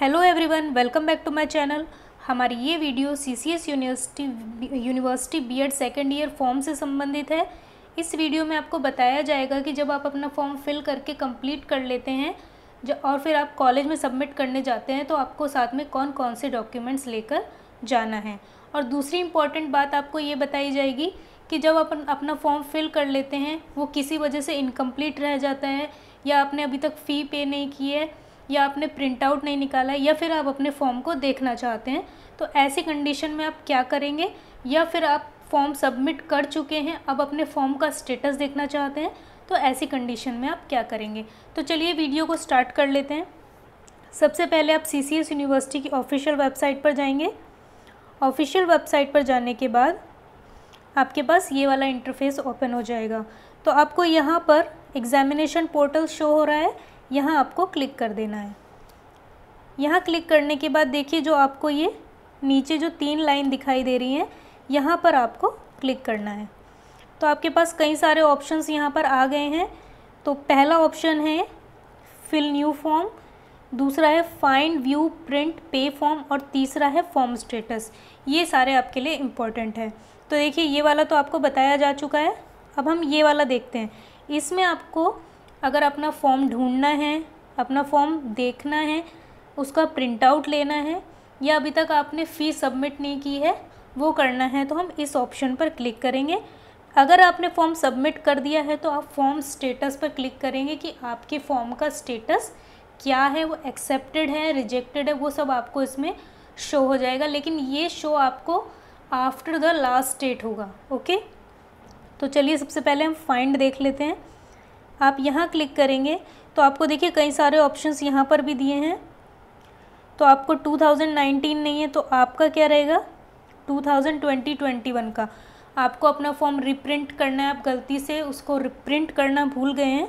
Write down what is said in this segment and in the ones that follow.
hello everyone welcome back to my channel हमारी ये video CCS university university B Ed second year form से संबंधित है इस वीडियो में आपको बताया जाएगा कि जब आप अपना फॉर्म फिल करके कंप्लीट कर लेते हैं और फिर आप कॉलेज में सबमिट करने जाते हैं तो आपको साथ में कौन कौन से डॉक्यूमेंट्स लेकर जाना है और दूसरी इंपॉर्टेंट बात आपको ये बताई जाएगी कि जब अपन अपना फॉर्म फिल कर लेते हैं वो किसी वजह से इनकम्प्लीट रह जाता है या आपने अभी तक फ़ी पे नहीं की है या आपने प्रिंट आउट नहीं निकाला या फिर आप अपने फॉर्म को देखना चाहते हैं तो ऐसी कंडीशन में आप क्या करेंगे या फिर आप फॉर्म सबमिट कर चुके हैं अब अपने फॉर्म का स्टेटस देखना चाहते हैं तो ऐसी कंडीशन में आप क्या करेंगे तो चलिए वीडियो को स्टार्ट कर लेते हैं सबसे पहले आप सी यूनिवर्सिटी की ऑफिशियल वेबसाइट पर जाएंगे ऑफिशियल वेबसाइट पर जाने के बाद आपके पास ये वाला इंटरफेस ओपन हो जाएगा तो आपको यहाँ पर एग्जामिनेशन पोर्टल शो हो रहा है यहाँ आपको क्लिक कर देना है यहाँ क्लिक करने के बाद देखिए जो आपको ये नीचे जो तीन लाइन दिखाई दे रही हैं यहाँ पर आपको क्लिक करना है तो आपके पास कई सारे ऑप्शंस यहाँ पर आ गए हैं तो पहला ऑप्शन है फिल न्यू फॉर्म दूसरा है फाइंड व्यू प्रिंट पे फॉर्म और तीसरा है फॉर्म स्टेटस ये सारे आपके लिए इम्पॉर्टेंट है तो देखिए ये वाला तो आपको बताया जा चुका है अब हम ये वाला देखते हैं इसमें आपको अगर अपना फॉर्म ढूंढना है अपना फॉर्म देखना है उसका प्रिंट आउट लेना है या अभी तक आपने फ़ी सबमिट नहीं की है वो करना है तो हम इस ऑप्शन पर क्लिक करेंगे अगर आपने फॉर्म सबमिट कर दिया है तो आप फॉर्म स्टेटस पर क्लिक करेंगे कि आपके फॉर्म का स्टेटस क्या है वो एक्सेप्टेड है रिजेक्टेड है वो सब आपको इसमें शो हो जाएगा लेकिन ये शो आपको आफ्टर द लास्ट डेट होगा ओके तो चलिए सबसे पहले हम फाइंड देख लेते हैं आप यहाँ क्लिक करेंगे तो आपको देखिए कई सारे ऑप्शंस यहाँ पर भी दिए हैं तो आपको 2019 नहीं है तो आपका क्या रहेगा 2020-21 का आपको अपना फॉर्म रिप्रिंट करना है आप गलती से उसको रिप्रिंट करना भूल गए हैं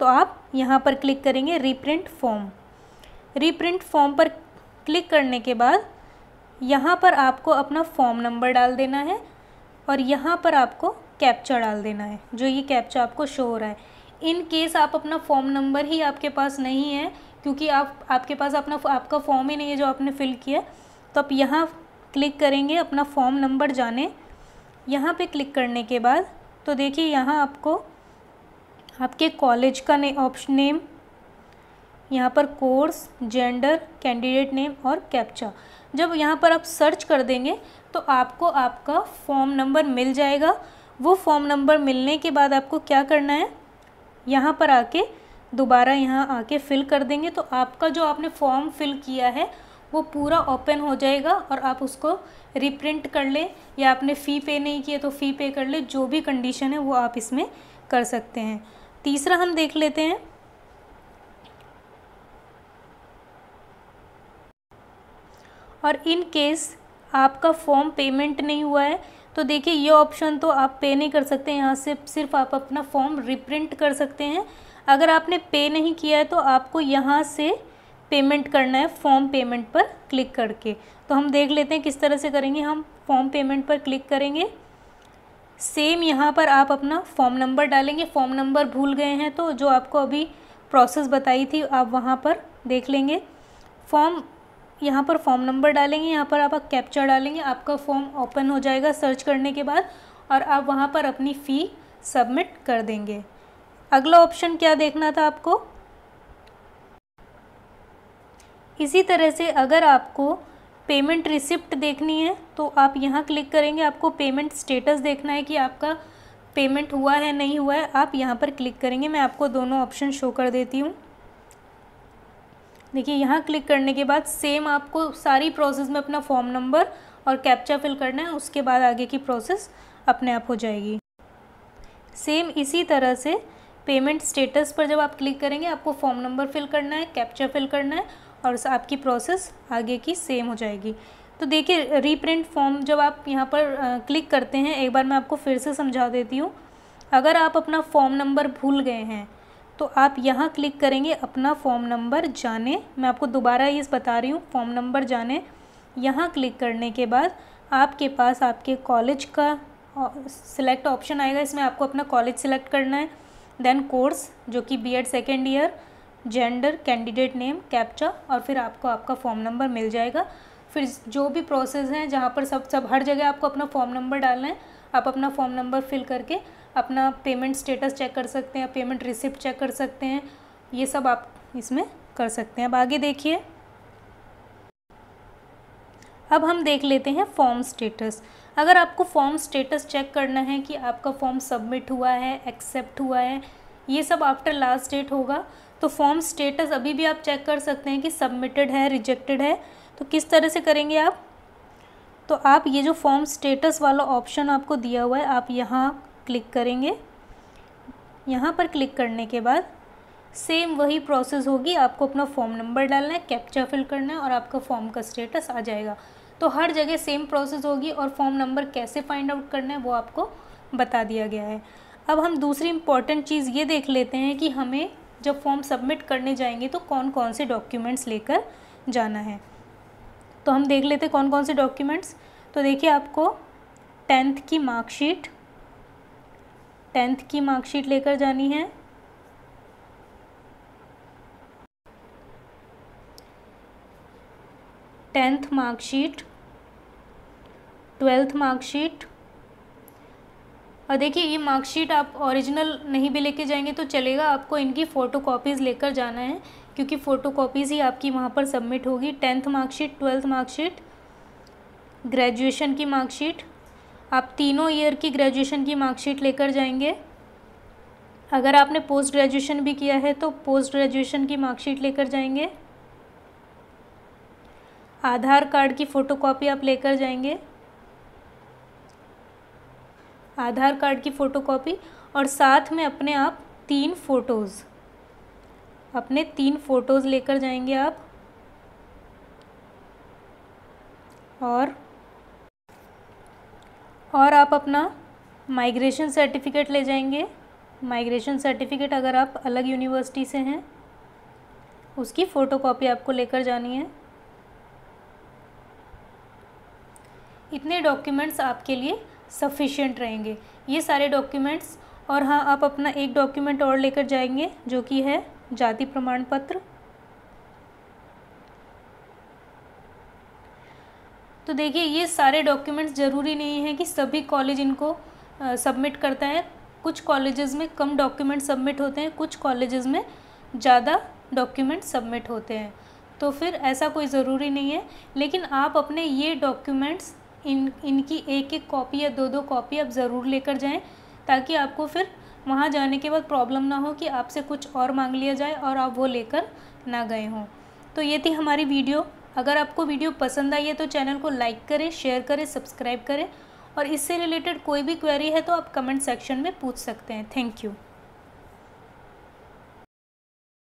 तो आप यहाँ पर क्लिक करेंगे रिप्रिंट फॉर्म रिप्रिंट फॉर्म पर क्लिक करने के बाद यहाँ पर आपको अपना फॉर्म नंबर डाल देना है और यहाँ पर आपको कैप्चा डाल देना है जो ये कैप्चा आपको शो हो रहा है इन केस आप अपना फॉर्म नंबर ही आपके पास नहीं है क्योंकि आप आपके पास अपना आपका फॉर्म ही नहीं है जो आपने फिल किया तो आप यहाँ क्लिक करेंगे अपना फॉर्म नंबर जाने यहाँ पे क्लिक करने के बाद तो देखिए यहाँ आपको आपके कॉलेज का ने ऑप्शन नेम यहाँ पर कोर्स जेंडर कैंडिडेट नेम और कैप्चा जब यहाँ पर आप सर्च कर देंगे तो आपको आपका फॉर्म नंबर मिल जाएगा वो फॉर्म नंबर मिलने के बाद आपको क्या करना है यहाँ पर आके दोबारा यहाँ आके फिल कर देंगे तो आपका जो आपने फॉर्म फिल किया है वो पूरा ओपन हो जाएगा और आप उसको रिप्रिंट कर लें या आपने फ़ी पे नहीं किया तो फ़ी पे कर ले जो भी कंडीशन है वो आप इसमें कर सकते हैं तीसरा हम देख लेते हैं और इन केस आपका फॉर्म पेमेंट नहीं हुआ है तो देखिए ये ऑप्शन तो आप पे नहीं कर सकते यहाँ से सिर्फ आप अपना फॉर्म रिप्रिंट कर सकते हैं अगर आपने पे नहीं किया है तो आपको यहाँ से पेमेंट करना है फॉर्म पेमेंट पर क्लिक करके तो हम देख लेते हैं किस तरह से करेंगे हम फॉर्म पेमेंट पर क्लिक करेंगे सेम यहाँ पर आप अपना फॉर्म नंबर डालेंगे फॉर्म नंबर भूल गए हैं तो जो आपको अभी प्रोसेस बताई थी आप वहाँ पर देख लेंगे फॉर्म यहाँ पर फॉर्म नंबर डालेंगे यहाँ पर आप कैप्चा डालेंगे आपका फॉर्म ओपन हो जाएगा सर्च करने के बाद और आप वहाँ पर अपनी फ़ी सबमिट कर देंगे अगला ऑप्शन क्या देखना था आपको इसी तरह से अगर आपको पेमेंट रिसिप्ट देखनी है तो आप यहाँ क्लिक करेंगे आपको पेमेंट स्टेटस देखना है कि आपका पेमेंट हुआ है नहीं हुआ है आप यहाँ पर क्लिक करेंगे मैं आपको दोनों ऑप्शन शो कर देती हूँ देखिए यहाँ क्लिक करने के बाद सेम आपको सारी प्रोसेस में अपना फॉर्म नंबर और कैप्चा फिल करना है उसके बाद आगे की प्रोसेस अपने आप हो जाएगी सेम इसी तरह से पेमेंट स्टेटस पर जब आप क्लिक करेंगे आपको फॉर्म नंबर फिल करना है कैप्चा फिल करना है और आपकी प्रोसेस आगे की सेम हो जाएगी तो देखिए रीप्रिंट फॉर्म जब आप यहाँ पर क्लिक करते हैं एक बार मैं आपको फिर से समझा देती हूँ अगर आप अपना फॉर्म नंबर भूल गए हैं तो आप यहाँ क्लिक करेंगे अपना फॉर्म नंबर जाने मैं आपको दोबारा ये बता रही हूँ फॉर्म नंबर जाने यहाँ क्लिक करने के बाद आपके पास आपके कॉलेज का सिलेक्ट ऑप्शन आएगा इसमें आपको अपना कॉलेज सिलेक्ट करना है देन कोर्स जो कि B Ed second year gender candidate name captcha और फिर आपको आपका फॉर्म नंबर मिल जाएगा फिर जो भी प्रोसेस हैं जहाँ पर सब सब हर जगह आपको अपना फॉर्म नंबर डालना है आप अपना फॉर्म नंबर फिल करके अपना पेमेंट स्टेटस चेक कर सकते हैं पेमेंट रिसिप्ट चेक कर सकते हैं ये सब आप इसमें कर सकते हैं अब आगे देखिए अब हम देख लेते हैं फॉर्म स्टेटस अगर आपको फॉर्म स्टेटस चेक करना है कि आपका फॉर्म सबमिट हुआ है एक्सेप्ट हुआ है ये सब आफ्टर लास्ट डेट होगा तो फॉर्म स्टेटस अभी भी आप चेक कर सकते हैं कि सबमिटेड है रिजेक्टेड है तो किस तरह से करेंगे आप तो आप ये जो फॉर्म स्टेटस वाला ऑप्शन आपको दिया हुआ है आप यहाँ क्लिक करेंगे यहाँ पर क्लिक करने के बाद सेम वही प्रोसेस होगी आपको अपना फॉर्म नंबर डालना है कैप्चा फिल करना है और आपका फॉर्म का स्टेटस आ जाएगा तो हर जगह सेम प्रोसेस होगी और फॉर्म नंबर कैसे फाइंड आउट करना है वो आपको बता दिया गया है अब हम दूसरी इम्पॉर्टेंट चीज़ ये देख लेते हैं कि हमें जब फॉर्म सबमिट करने जाएंगे तो कौन कौन से डॉक्यूमेंट्स लेकर जाना है तो हम देख लेते कौन कौन से डॉक्यूमेंट्स तो देखिए आपको टेंथ की मार्कशीट टेंथ की मार्कशीट लेकर जानी है टेंथ मार्कशीट ट्वेल्थ मार्कशीट और देखिए ये मार्कशीट आप ओरिजिनल नहीं भी लेके जाएंगे तो चलेगा आपको इनकी फ़ोटो कॉपीज़ लेकर जाना है क्योंकि फ़ोटो कॉपीज़ ही आपकी वहाँ पर सबमिट होगी tenth marksheet twelfth marksheet graduation की मार्कशीट आप तीनों ईयर की ग्रेजुएशन की मार्कशीट लेकर जाएंगे अगर आपने पोस्ट ग्रेजुएशन भी किया है तो पोस्ट ग्रेजुएशन की मार्कशीट लेकर जाएंगे आधार कार्ड की फ़ोटोकॉपी आप लेकर जाएंगे आधार कार्ड की फ़ोटोकॉपी और साथ में अपने आप तीन फ़ोटोज़ अपने तीन फ़ोटोज़ लेकर जाएंगे आप और और आप अपना माइग्रेशन सर्टिफिकेट ले जाएंगे माइग्रेशन सर्टिफिकेट अगर आप अलग यूनिवर्सिटी से हैं उसकी फ़ोटो कॉपी आपको लेकर जानी है इतने डॉक्यूमेंट्स आपके लिए सफिशिएंट रहेंगे ये सारे डॉक्यूमेंट्स और हाँ आप अपना एक डॉक्यूमेंट और लेकर जाएंगे जो कि है जाति प्रमाण पत्र तो देखिए ये सारे डॉक्यूमेंट्स ज़रूरी नहीं है कि सभी कॉलेज इनको सबमिट करता है कुछ कॉलेजेस में कम डॉक्यूमेंट सबमिट होते हैं कुछ कॉलेजेस में ज़्यादा डॉक्यूमेंट सबमिट होते हैं तो फिर ऐसा कोई ज़रूरी नहीं है लेकिन आप अपने ये डॉक्यूमेंट्स इन इनकी एक एक कॉपी या दो दो कॉपी आप ज़रूर लेकर जाएं ताकि आपको फिर वहाँ जाने के बाद प्रॉब्लम ना हो कि आपसे कुछ और मांग लिया जाए और आप वो लेकर ना गए हों तो ये थी हमारी वीडियो अगर आपको वीडियो पसंद आई है तो चैनल को लाइक करें शेयर करें सब्सक्राइब करें और इससे रिलेटेड कोई भी क्वेरी है तो आप कमेंट सेक्शन में पूछ सकते हैं थैंक यू